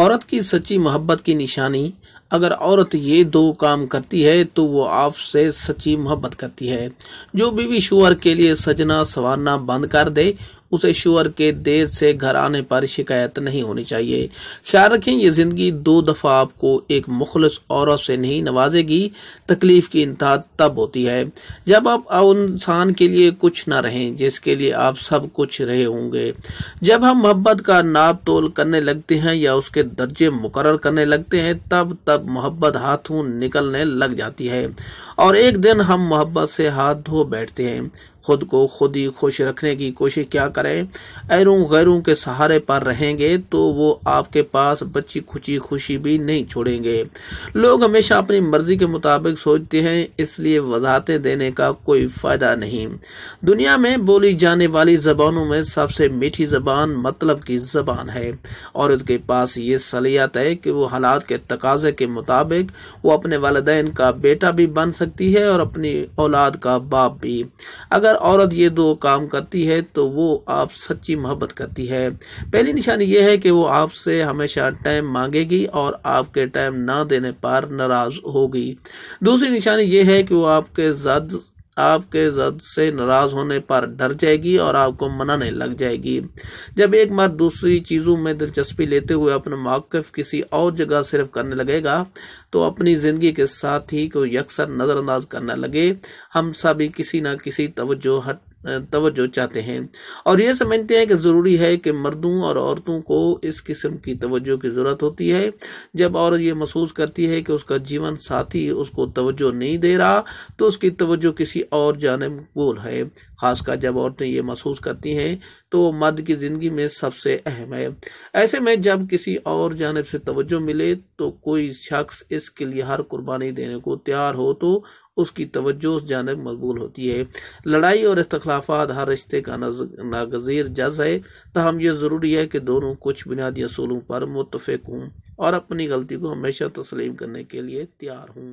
औरत की सच्ची मोहब्बत की निशानी अगर औरत ये दो काम करती है तो वो आपसे सच्ची मोहब्बत करती है जो बीवी शुअर के लिए सजना संवारना बंद कर दे उसे शुअर के देर से घर आने पर शिकायत नहीं होनी चाहिए ख्याल रखें ये ज़िंदगी दो दफ़ा आपको एक मुखलस औरत से नहीं नवाजेगी तकलीफ़ की इंतहा तब होती है जब आप इंसान के लिए कुछ ना रहें जिसके लिए आप सब कुछ रहे होंगे जब हम मोहब्बत का नाप तोल करने लगते हैं या उसके दर्जे मुकर करने लगते हैं तब तब तब मोहब्बत हाथों निकलने लग जाती है और एक दिन हम मोहब्बत से हाथ धो बैठते हैं खुद को खुद ही खुश रखने की कोशिश क्या करें ऐरों गैरों के सहारे पर रहेंगे तो वो आपके पास बच्ची खुची खुशी भी नहीं छोड़ेंगे लोग हमेशा अपनी मर्जी के मुताबिक सोचते हैं इसलिए वजाहतें देने का कोई फ़ायदा नहीं दुनिया में बोली जाने वाली ज़बानों में सबसे मीठी ज़बान मतलब की ज़बान है और उसके पास ये सलियत है कि वो हालात के तकाजे के मुताबिक वो अपने वालदेन का बेटा भी बन सकती है और अपनी औलाद का बाप भी अगर औरत ये दो काम करती है तो वो आप सच्ची मोहब्बत करती है पहली निशानी यह है कि वो आपसे हमेशा टाइम मांगेगी और आपके टाइम ना देने पर नाराज़ होगी दूसरी निशानी यह है कि वो आपके ज़्यादा आपके जद से नाराज़ होने पर डर जाएगी और आपको मनाने लग जाएगी जब एक मर्द दूसरी चीज़ों में दिलचस्पी लेते हुए अपना मौकफ किसी और जगह सिर्फ करने लगेगा तो अपनी ज़िंदगी के साथ ही को यकसर नज़रअंदाज करने लगे हम सभी किसी न किसी तवज्जो हट तवज्जो चाहते हैं और ये समझते हैं कि ज़रूरी है कि मर्दों और औरतों को इस किस्म की तवज्जो की ज़रूरत होती है जब औरत ये महसूस करती है कि उसका जीवन साथी उसको तवज्जो नहीं दे रहा तो उसकी तवज्जो किसी और जानब मकबूल है ख़ासकर जब औरतें ये महसूस करती हैं तो मर्द की ज़िंदगी में सबसे अहम है ऐसे में जब किसी और जानब से तवज्जो मिले तो कोई शख्स इसके लिए हर कुर्बानी देने को तैयार हो तो उसकी तवज्जो उस जानब मकबूल होती है लड़ाई और इस्तलाफ इख्तलाफात हर रिश्ते का नागजीर जज है तहम यह ज़रूरी है कि दोनों कुछ बुनियादी असूलों पर मुतफ़ हूँ और अपनी गलती को हमेशा तस्लीम करने के लिए तैयार हूँ